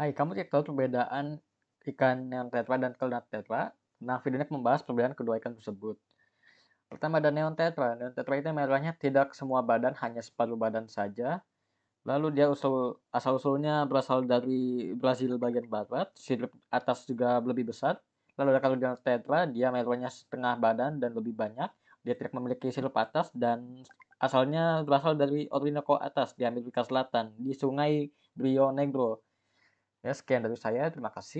Hai, kamu tidak tahu perbedaan ikan neon tetra dan kelunak tetra? Nah, video ini membahas perbedaan kedua ikan tersebut. Pertama ada neon tetra. Neon tetra itu merahnya tidak semua badan, hanya separuh badan saja. Lalu dia usul, asal-usulnya berasal dari Brazil bagian barat, sirip atas juga lebih besar. Lalu ada kalau neon tetra, dia merahnya setengah badan dan lebih banyak. Dia tidak memiliki sirip atas dan asalnya berasal dari Orinoco atas di Amerika Selatan, di sungai Rio Negro Ya, sekian dari saya. Terima kasih.